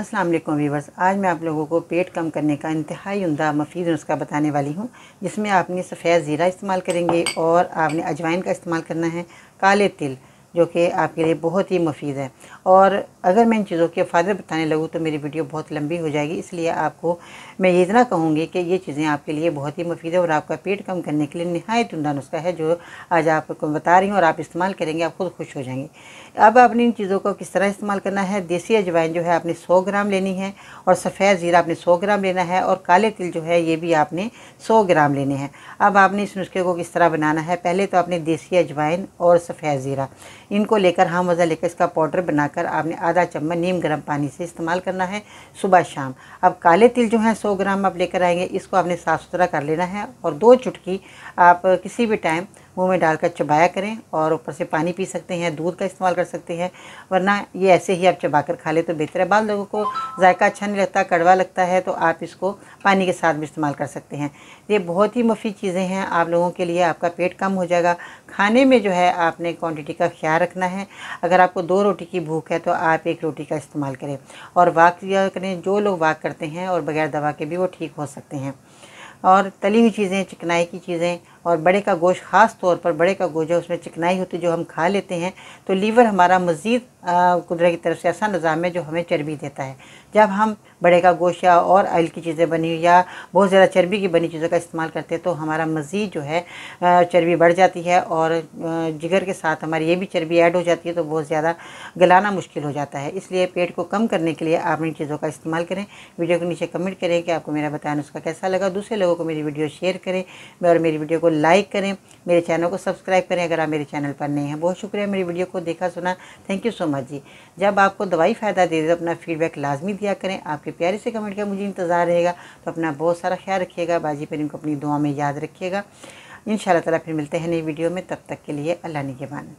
अस्सलाम वालेकुम वीवर्स आज मैं आप लोगों को पेट कम करने का इंतहाई उमदा मफीद नुस्खा बताने वाली हूँ जिसमें आपने सफ़ेद ज़ीरा इस्तेमाल करेंगे और आपने अजवाइन का इस्तेमाल करना है काले तिल जो कि आपके लिए बहुत ही मुफीद है और अगर मैं इन चीज़ों के फ़ायदे बताने लगूँ तो मेरी वीडियो बहुत लंबी हो जाएगी इसलिए आपको मैं ये इतना कहूँगी कि ये चीज़ें आपके लिए बहुत ही मुफीद है और आपका पेट कम करने के लिए नहायत उमदा नुस्खा है जो आज आपको बता रही हूँ और आप इस्तेमाल करेंगे आप खुद खुश हो जाएंगे अब आपने इन चीज़ों को किस तरह इस्तेमाल करना है देसी अजवाइन जो है आपने सौ ग्राम लेनी है और सफ़ेद ज़ीरा आपने सौ ग्राम लेना है और काले तिल जो है ये भी आपने सौ ग्राम लेने हैं अब आपने इस नुस्खे को किस तरह बनाना है पहले तो आपने देसी अजवाइन और सफ़ेद ज़ीरा इनको लेकर हाँ मज़ा लेकर इसका पाउडर बनाकर आपने आधा चम्मच नीम गर्म पानी से इस्तेमाल करना है सुबह शाम अब काले तिल जो है सौ ग्राम आप लेकर आएंगे इसको आपने साफ़ सुथरा कर लेना है और दो चुटकी आप किसी भी टाइम मुंह में डालकर चबाया करें और ऊपर से पानी पी सकते हैं दूध का इस्तेमाल कर सकते हैं वरना ये ऐसे ही आप चबा कर खा ले तो बेहतर है बाद लोगों को जायका अच्छा नहीं लगता कड़वा लगता है तो आप इसको पानी के साथ भी इस्तेमाल कर सकते हैं ये बहुत ही मुफीद चीज़ें हैं आप लोगों के लिए आपका पेट कम हो जाएगा खाने में जो है आपने क्वान्टिटी का ख्याल रखना है अगर आपको दो रोटी की भूख है तो आप एक रोटी का इस्तेमाल करें और वाक करें जो लोग वाक करते हैं और बगैर दवा के भी वो ठीक हो सकते हैं और तली हुई चीज़ें चिकनाई की चीज़ें और बड़े का गोश्त ख़ास तौर पर बड़े का गोश्त उसमें चिकनाई होती है जो हम खा लेते हैं तो लीवर हमारा मज़ीद कुदरत की तरफ से ऐसा निज़ाम है जो हमें चर्बी देता है जब हम बड़े का गोश्त या और आयल की चीज़ें बनी या बहुत ज़्यादा चर्बी की बनी चीज़ों का इस्तेमाल करते हैं तो हमारा मज़ीद जो है चर्बी बढ़ जाती है और जिगर के साथ हमारी ये भी चर्बी ऐड हो जाती है तो बहुत ज़्यादा गलाना मुश्किल हो जाता है इसलिए पेट को कम करने के लिए आप इन चीज़ों का इस्तेमाल करें वीडियो के नीचे कमेंट करें कि आपको मेरा बताया उसका कैसा लगा दूसरे लोगों को मेरी वीडियो शेयर करें और मेरी वीडियो को लाइक करें मेरे चैनल को सब्सक्राइब करें अगर आप मेरे चैनल पर नए हैं बहुत शुक्रिया मेरी वीडियो को देखा सुना thank you so much ji जब आपको दवाई फ़ायदा दे दे तो अपना फीडबैक लाजमी दिया करें आपके प्यारे से कमेंट का मुझे इंतज़ार रहेगा तो अपना बहुत सारा ख्याल रखिएगा बाजी पर इनको अपनी दुआ में याद रखिएगा इन शाला फिर मिलते हैं नई वीडियो में तब तक के लिए अल्लाह निगेबान